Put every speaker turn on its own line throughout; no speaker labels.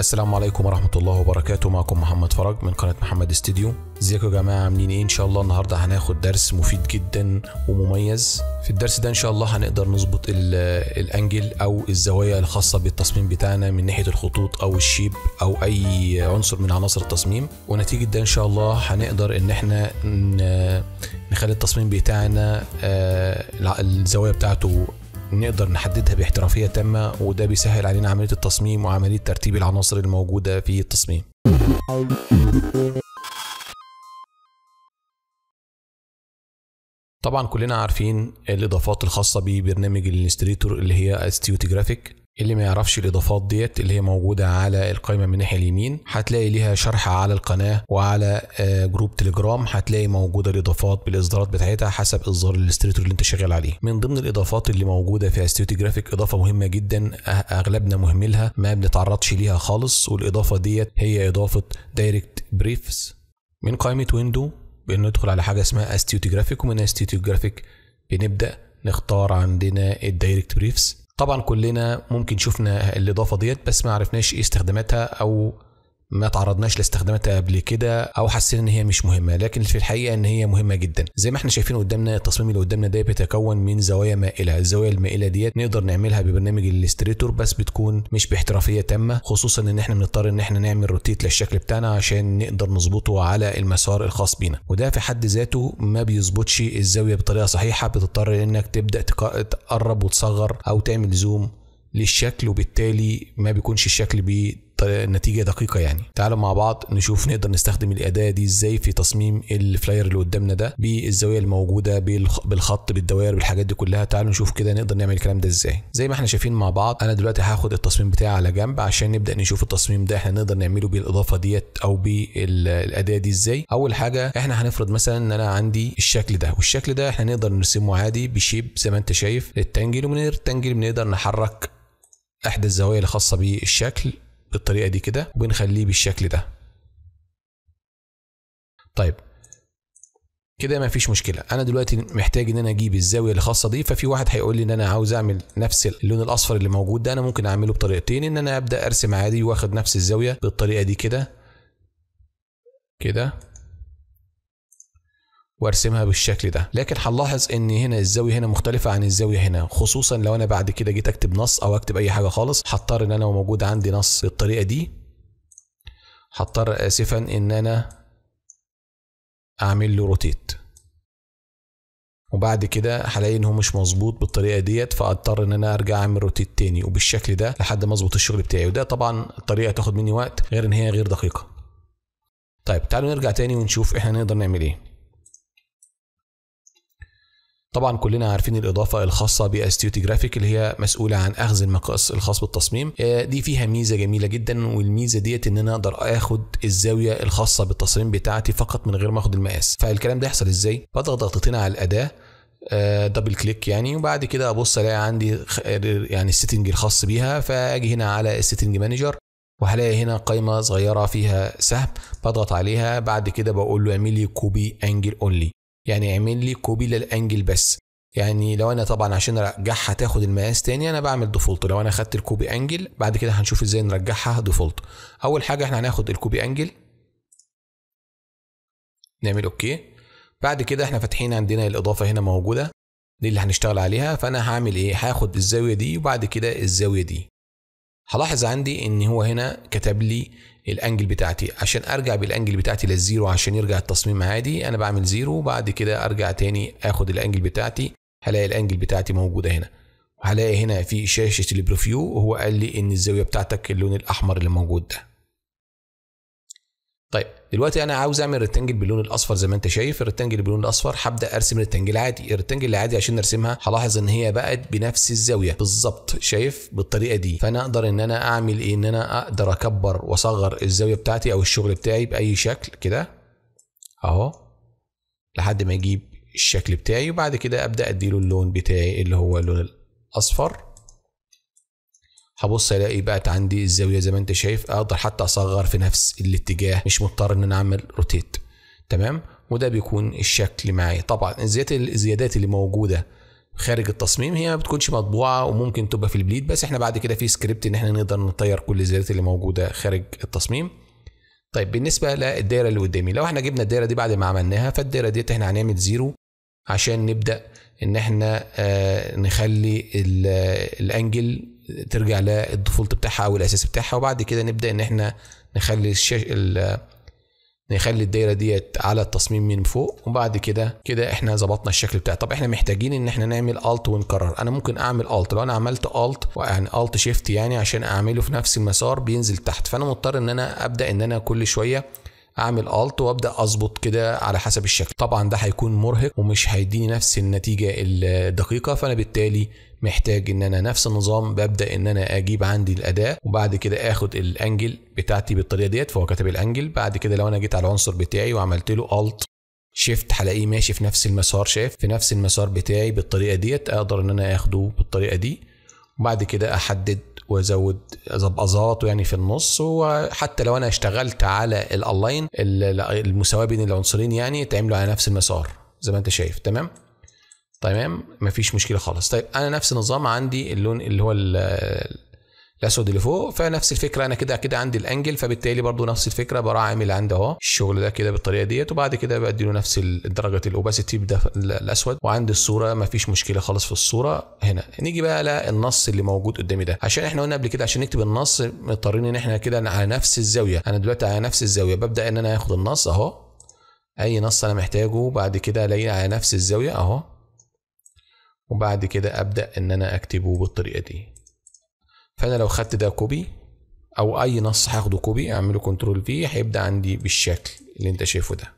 السلام عليكم ورحمة الله وبركاته معكم محمد فرج من قناة محمد استديو ازيكم يا جماعة عاملين ايه ان شاء الله النهاردة هناخد درس مفيد جدا ومميز في الدرس ده ان شاء الله هنقدر نظبط الانجل او الزوايا الخاصة بالتصميم بتاعنا من ناحية الخطوط او الشيب او اي عنصر من عناصر التصميم ونتيجة ده ان شاء الله هنقدر ان احنا نخلي التصميم بتاعنا آه، الزوايا بتاعته نقدر نحددها باحترافيه تامه وده بيسهل علينا عمليه التصميم وعمليه ترتيب العناصر الموجوده في التصميم طبعا كلنا عارفين الاضافات الخاصه ببرنامج الاستريتور اللي هي استيوتي جرافيك اللي ما يعرفش الاضافات ديت اللي هي موجوده على القائمه من الناحيه اليمين هتلاقي ليها شرح على القناه وعلى آه، جروب تليجرام هتلاقي موجوده الاضافات بالاصدارات بتاعتها حسب اصدار الاستريتور اللي انت شغال عليه من ضمن الاضافات اللي موجوده في استريتور جرافيك اضافه مهمه جدا أه، اغلبنا مهملها ما بنتعرضش ليها خالص والاضافه ديت هي اضافه دايركت بريفز من قائمه ويندو بندخل على حاجه اسمها استيوتي جرافيك ومن استيوتي جرافيك بنبدا نختار عندنا الدايركت بريفز طبعا كلنا ممكن شفنا الاضافه ديت بس ما عرفناش ايه استخداماتها او ما تعرضناش لاستخداماتها قبل كده او حاسين ان هي مش مهمه لكن في الحقيقه ان هي مهمه جدا زي ما احنا شايفين قدامنا التصميم اللي قدامنا ده بيتكون من زوايا مائله الزوايا المائله ديت نقدر نعملها ببرنامج الاستريتور بس بتكون مش باحترافيه تامه خصوصا ان احنا بنضطر ان احنا نعمل روتيت للشكل بتاعنا عشان نقدر نظبطه على المسار الخاص بينا وده في حد ذاته ما بيظبطش الزاويه بطريقه صحيحه بتضطر انك تبدا تقرب وتصغر او تعمل زوم للشكل وبالتالي ما بيكونش الشكل بيه نتيجه دقيقه يعني تعالوا مع بعض نشوف نقدر نستخدم الاداه دي ازاي في تصميم الفلاير اللي قدامنا ده بالزاويه الموجوده بالخط بالدوائر بالحاجات دي كلها تعالوا نشوف كده نقدر نعمل الكلام ده ازاي زي ما احنا شايفين مع بعض انا دلوقتي هاخد التصميم بتاعي على جنب عشان نبدا نشوف التصميم ده احنا نقدر نعمله بالاضافه ديت او بالاداه دي ازاي اول حاجه احنا هنفرض مثلا ان انا عندي الشكل ده والشكل ده احنا نقدر نرسمه عادي بشيب زي ما انت شايف التانجل ومن التانجل بنقدر نحرك احدى الزوايا الخاصه بالشكل بالطريقة دي كده وبنخليه بالشكل ده طيب كده ما فيش مشكله انا دلوقتي محتاج ان انا اجيب الزاويه الخاصه دي ففي واحد هيقول لي ان انا عاوز اعمل نفس اللون الاصفر اللي موجود ده انا ممكن اعمله بطريقتين ان انا ابدا ارسم عادي واخد نفس الزاويه بالطريقه دي كده كده وارسمها بالشكل ده لكن هنلاحظ ان هنا الزاويه هنا مختلفه عن الزاويه هنا خصوصا لو انا بعد كده جيت اكتب نص او اكتب اي حاجه خالص هضطر ان انا موجود عندي نص بالطريقه دي هضطر اسفا ان انا اعمل له روتيت وبعد كده هلاقي ان هو مش مظبوط بالطريقه ديت فاضطر ان انا ارجع اعمل روتيت تاني وبالشكل ده لحد ما اظبط الشغل بتاعي وده طبعا الطريقه تاخد مني وقت غير ان هي غير دقيقه طيب تعالوا نرجع تاني ونشوف احنا نقدر نعمل ايه طبعا كلنا عارفين الاضافه الخاصه باستيوتي جرافيك اللي هي مسؤوله عن اخذ المقاس الخاص بالتصميم آه، دي فيها ميزه جميله جدا والميزه ديت ان انا اقدر اخد الزاويه الخاصه بالتصميم بتاعتي فقط من غير ما اخد المقاس فالكلام ده يحصل ازاي بضغط ضغطتين على الاداه دبل آه، كليك يعني وبعد كده ابص الاقي عندي يعني السيتنج الخاص بيها فاجي هنا على السيتنج مانجر وهلاقي هنا قائمه صغيره فيها سهم بضغط عليها بعد كده بقول له اعمل لي كوبي انجل اونلي يعني اعمل لي كوبي للانجل بس يعني لو انا طبعا عشان ارجعها تاخد المقاس تاني انا بعمل ديفولت لو انا خدت الكوبي انجل بعد كده هنشوف ازاي نرجعها ديفولت اول حاجه احنا هناخد الكوبي انجل نعمل اوكي بعد كده احنا فاتحين عندنا الاضافه هنا موجوده دي اللي هنشتغل عليها فانا هعمل ايه هاخد الزاويه دي وبعد كده الزاويه دي هلاحظ عندي ان هو هنا كتب لي الانجل بتاعتي عشان ارجع بالانجل بتاعتي للزيرو عشان يرجع التصميم عادي انا بعمل زيرو وبعد كده ارجع تاني اخد الانجل بتاعتي هلاقي الانجل بتاعتي موجوده هنا وهلاقي هنا في شاشه البروفيو وهو قال لي ان الزاويه بتاعتك اللون الاحمر اللي موجود ده طيب دلوقتي انا عاوز اعمل ريكتانجل باللون الاصفر زي ما انت شايف الريكتانجل باللون الاصفر هبدا ارسم ريكتانجل عادي الريكتانجل العادي عشان نرسمها هلاحظ ان هي بقت بنفس الزاويه بالظبط شايف بالطريقه دي فانا اقدر ان انا اعمل ايه ان انا اقدر اكبر واصغر الزاويه بتاعتي او الشغل بتاعي باي شكل كده اهو لحد ما يجيب الشكل بتاعي وبعد كده ابدا اديله اللون بتاعي اللي هو اللون الاصفر هبص الاقي بقت عندي الزاويه زي ما انت شايف اقدر حتى اصغر في نفس الاتجاه مش مضطر ان انا اعمل روتيت تمام وده بيكون الشكل معايا طبعا الزيادات اللي موجوده خارج التصميم هي ما بتكونش مطبوعه وممكن تبقى في البليد بس احنا بعد كده في سكريبت ان احنا نقدر نطير كل الزيادات اللي موجوده خارج التصميم طيب بالنسبه للدايره اللي قدامي لو احنا جبنا الدايره دي بعد ما عملناها فالدايره ديت احنا هنعمل زيرو عشان نبدا ان احنا آه نخلي الانجل ترجع للطفولة بتاعها او الاساس بتاعها وبعد كده نبدا ان احنا نخلي الشاشه نخلي الدايره ديت على التصميم من فوق وبعد كده كده احنا ظبطنا الشكل بتاعه طب احنا محتاجين ان احنا نعمل الت ونكرر انا ممكن اعمل الت لو انا عملت الت يعني الت شيفت يعني عشان اعمله في نفس المسار بينزل تحت فانا مضطر ان انا ابدا ان انا كل شويه اعمل الت وابدا اظبط كده على حسب الشكل طبعا ده هيكون مرهق ومش هيديني نفس النتيجه الدقيقه فانا بالتالي محتاج ان انا نفس النظام ببدا ان انا اجيب عندي الاداء وبعد كده اخد الانجل بتاعتي بالطريقه ديت فهو كاتب الانجل بعد كده لو انا جيت على العنصر بتاعي وعملت له الت شيفت هلاقيه ماشي في نفس المسار شايف في نفس المسار بتاعي بالطريقه ديت اقدر ان انا اخده بالطريقه دي وبعد كده احدد وازود ازبقظاته يعني في النص وحتى لو انا اشتغلت على الالاين المساواه بين العنصرين يعني تعملوا على نفس المسار زي ما انت شايف تمام تمام مفيش مشكله خالص طيب انا نفس النظام عندي اللون اللي هو الاسود اللي فوق فنفس الفكره انا كده كده عندي الانجل فبالتالي برضو نفس الفكره بروح عامل عندي اهو الشغل ده كده بالطريقه ديت وبعد كده بدي له نفس درجه الاوباسيتي ده الاسود وعندي الصوره مفيش مشكله خالص في الصوره هنا نيجي بقى للنص اللي موجود قدامي ده عشان احنا قلنا قبل كده عشان نكتب النص مضطرين ان احنا كده على نفس الزاويه انا دلوقتي على نفس الزاويه ببدا ان انا هاخد النص اهو اي نص انا محتاجه بعد كده الاقي على نفس الزاويه اهو وبعد كده ابدا ان انا اكتبه بالطريقه دي فانا لو خدت ده كوبي او اي نص هاخده كوبي اعمله كنترول في هيبدا عندي بالشكل اللي انت شايفه ده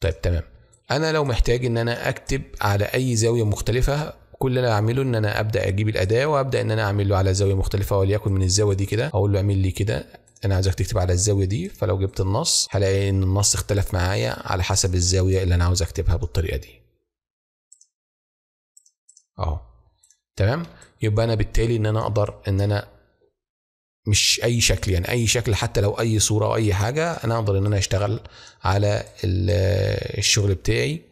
طيب تمام انا لو محتاج ان انا اكتب على اي زاويه مختلفه كل اللي انا اعمله ان انا ابدا اجيب الاداه وابدا ان انا اعمل له على زاويه مختلفه وليكن من الزاويه دي كده اقول له اعمل لي كده انا عايزك تكتب على الزاويه دي فلو جبت النص هلاقي ان النص اختلف معايا على حسب الزاويه اللي انا عاوز اكتبها بالطريقه دي اهو تمام يبقى انا بالتالي ان انا اقدر ان انا مش اي شكل يعني اي شكل حتى لو اي صوره او اي حاجه انا اقدر ان انا اشتغل على الشغل بتاعي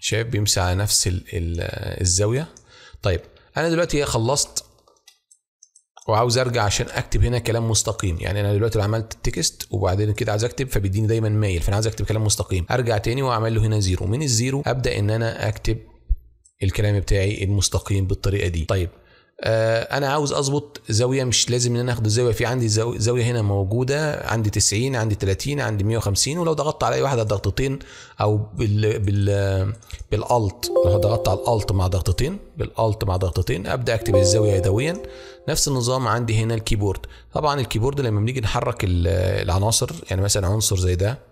شايف بيمسح على نفس الزاويه طيب انا دلوقتي إيه خلصت وعاوز ارجع عشان اكتب هنا كلام مستقيم يعني انا دلوقتي عملت التكست وبعدين كده عايز اكتب فبيديني دايما مايل فانا عايز اكتب كلام مستقيم ارجع تاني واعمل له هنا زيرو من الزيرو ابدا ان انا اكتب الكلام بتاعي المستقيم بالطريقه دي طيب آه، انا عاوز اظبط زاويه مش لازم ان انا اخد الزاويه في عندي زاويه هنا موجوده عندي 90 عندي 30 عندي 150 ولو ضغطت على اي واحده ضغطتين او بال بال بالالت لو ضغطت على الالت مع ضغطتين بالالت مع ضغطتين ابدا اكتب الزاويه يدويا نفس النظام عندي هنا الكيبورد طبعا الكيبورد لما بنيجي نحرك العناصر يعني مثلا عنصر زي ده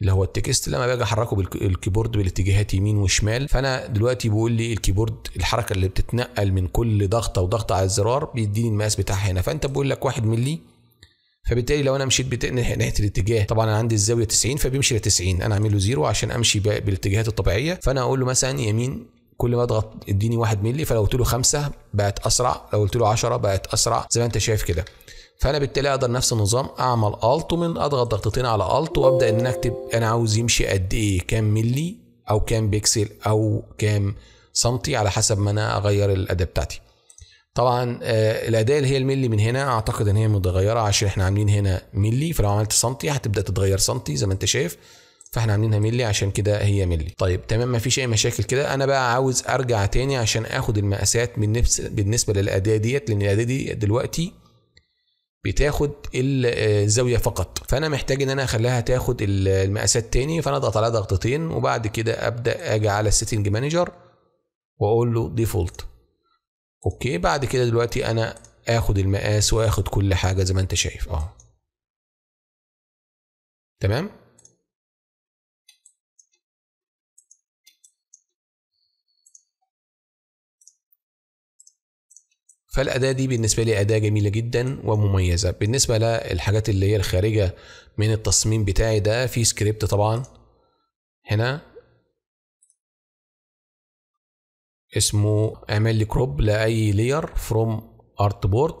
اللي هو التكست لما باجي احركه بالكيبورد بالاتجاهات يمين وشمال فانا دلوقتي بيقول لي الكيبورد الحركه اللي بتتنقل من كل ضغطه وضغطه على الزرار بيديني المقاس بتاعها هنا فانت بقول لك 1 مللي فبالتالي لو انا مشيت بت... ناحيه الاتجاه طبعا انا عندي الزاويه 90 فبيمشي ل 90 انا اعمل له زيرو عشان امشي بالاتجاهات الطبيعيه فانا اقول له مثلا يمين كل ما اضغط اديني 1 مللي فلو قلت له 5 بقت اسرع لو قلت له 10 بقت اسرع زي ما انت شايف كده فانا بالتالي اقدر نفس النظام اعمل الت من اضغط ضغطتين على الت وابدا ان انا اكتب انا عاوز يمشي قد ايه كام ملي او كام بيكسل او كام سنتي على حسب ما انا اغير الاداه بتاعتي طبعا آه، الاداه اللي هي الملي من هنا اعتقد ان هي متغيره عشان احنا عاملين هنا ملي فلو عملت سنتي هتبدا تتغير سنتي زي ما انت شايف فاحنا عاملينها ملي عشان كده هي ملي طيب تمام مفيش اي مشاكل كده انا بقى عاوز ارجع تاني عشان اخد المقاسات بالنسبه للاداه ديت لان الاداه دي دلوقتي بتاخد آه، الزاويه فقط فانا محتاج ان انا اخليها تاخد المقاسات تاني فانا اضغط عليها ضغطتين وبعد كده ابدا اجي على السيتنج مانجر واقول له ديفولت اوكي بعد كده دلوقتي انا اخد المقاس واخد كل حاجه زي ما انت شايف اه تمام فالأداة دي بالنسبة لي أداة جميلة جدا ومميزة بالنسبة للحاجات اللي هي الخارجة من التصميم بتاعي ده في سكريبت طبعا هنا اسمه اعمل لي كروب لأي لير فروم ارت بورد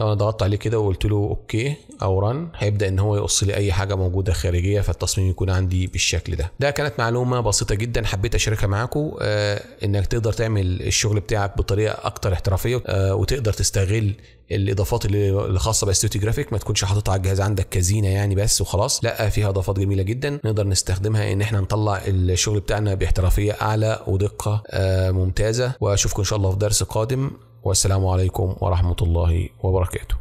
لو آه، انا ضغطت عليه كده وقلت له اوكي او رن هيبدا ان هو يقص لي اي حاجه موجوده خارجيه فالتصميم يكون عندي بالشكل ده ده كانت معلومه بسيطه جدا حبيت اشاركها معاكم آه انك تقدر تعمل الشغل بتاعك بطريقه اكتر احترافيه آه وتقدر تستغل الاضافات اللي خاصه باستوديو جرافيك ما تكونش حاططها على الجهاز عندك كزينه يعني بس وخلاص لا فيها اضافات جميله جدا نقدر نستخدمها ان احنا نطلع الشغل بتاعنا باحترافيه اعلى ودقه آه، ممتازه واشوفكم ان شاء الله في درس قادم والسلام عليكم ورحمه الله وبركاته